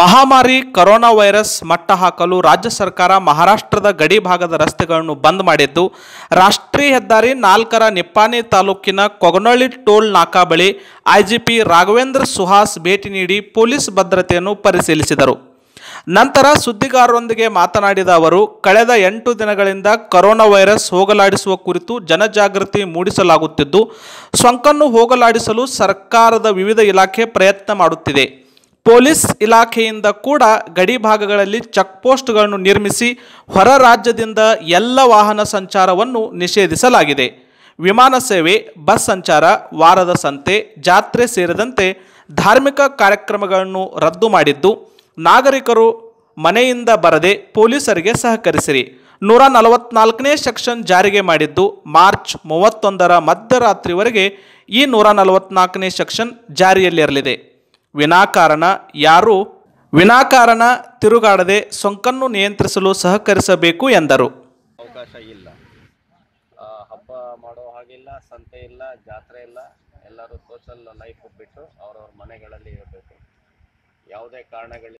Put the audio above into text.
ಮಹಾಮಾರಿ corona virus ಮಟ್ಟ ಹಾಕಲು ರಾಜ್ಯ ಸರ್ಕಾರ ಮಹಾರಾಷ್ಟ್ರದ ಗಡಿ ಭಾಗದ ರಸ್ತೆಗಳನ್ನು ಬಂದ್ ಮಾಡಿದ್ದು ರಾಷ್ಟ್ರೀಯ ಹೆದ್ದಾರಿ ನಾಲ್ಕರ ನಿಪ್ಪಾನಿ ತಾಲೂಕಿನ ಕೊಗನೊಳ್ಳಿ ಟೋಲ್ ನಾಕಾ ಬಳಿ ಐಜಿಪಿ ರಾಘವೇಂದ್ರ ಸುಹಾಸ್ ಭೇಟಿ ನೀಡಿ ಪೊಲೀಸ್ ಭದ್ರತೆಯನ್ನು ಪರಿಶೀಲಿಸಿದರು ನಂತರ ಸುದ್ದಿಗಾರರೊಂದಿಗೆ ಮಾತನಾಡಿದ ಅವರು ಕಳೆದ ಎಂಟು ದಿನಗಳಿಂದ ಕರೋನಾ ವೈರಸ್ ಹೋಗಲಾಡಿಸುವ ಕುರಿತು ಜನಜಾಗೃತಿ ಮೂಡಿಸಲಾಗುತ್ತಿದ್ದು ಸೊಂಕನ್ನು ಹೋಗಲಾಡಿಸಲು ಸರ್ಕಾರದ ವಿವಿಧ ಇಲಾಖೆ ಪ್ರಯತ್ನ ಮಾಡುತ್ತಿದೆ ಪೊಲೀಸ್ ಇಲಾಖೆಯಿಂದ ಕೂಡ ಗಡಿ ಭಾಗಗಳಲ್ಲಿ ಚೆಕ್ ನಿರ್ಮಿಸಿ ಹೊರ ರಾಜ್ಯದಿಂದ ಎಲ್ಲ ವಾಹನ ಸಂಚಾರವನ್ನು ನಿಷೇಧಿಸಲಾಗಿದೆ ವಿಮಾನ ಸೇವೆ ಬಸ್ ಸಂಚಾರ ವಾರದ ಸಂತೆ ಜಾತ್ರೆ ಸೇರಿದಂತೆ ಧಾರ್ಮಿಕ ಕಾರ್ಯಕ್ರಮಗಳನ್ನು ರದ್ದು ಮಾಡಿದ್ದು ನಾಗರಿಕರು ಮನೆಯಿಂದ ಬರದೆ ಪೊಲೀಸರಿಗೆ ಸಹಕರಿಸಿರಿ ನೂರ ನಲವತ್ನಾಲ್ಕನೇ ಸೆಕ್ಷನ್ ಜಾರಿಗೆ ಮಾಡಿದ್ದು ಮಾರ್ಚ್ ಮೂವತ್ತೊಂದರ ಮಧ್ಯರಾತ್ರಿವರೆಗೆ ಈ ನೂರ ನಲವತ್ನಾಲ್ಕನೇ ಸೆಕ್ಷನ್ ಜಾರಿಯಲ್ಲಿರಲಿದೆ ವಿನಾಕಾರಣ ಯಾರು ವಿನಾಕಾರಣ ತಿರುಗಾಡದೆ ಸೊಂಕನ್ನು ನಿಯಂತ್ರಿಸಲು ಸಹಕರಿಸಬೇಕು ಎಂದರು ಅವಕಾಶ ಇಲ್ಲ ಹಬ್ಬ ಮಾಡೋ ಹಾಗಿಲ್ಲ ಸಂತೆ ಇಲ್ಲ ಜಾತ್ರೆ ಇಲ್ಲ ಎಲ್ಲರೂ ಸೋಷಲ್ ಲೈಫ್ ಬಿಟ್ಟು ಅವರವ್ರ ಮನೆಗಳಲ್ಲಿ ಇರಬೇಕು ಯಾವುದೇ ಕಾರಣಗಳಿಂದ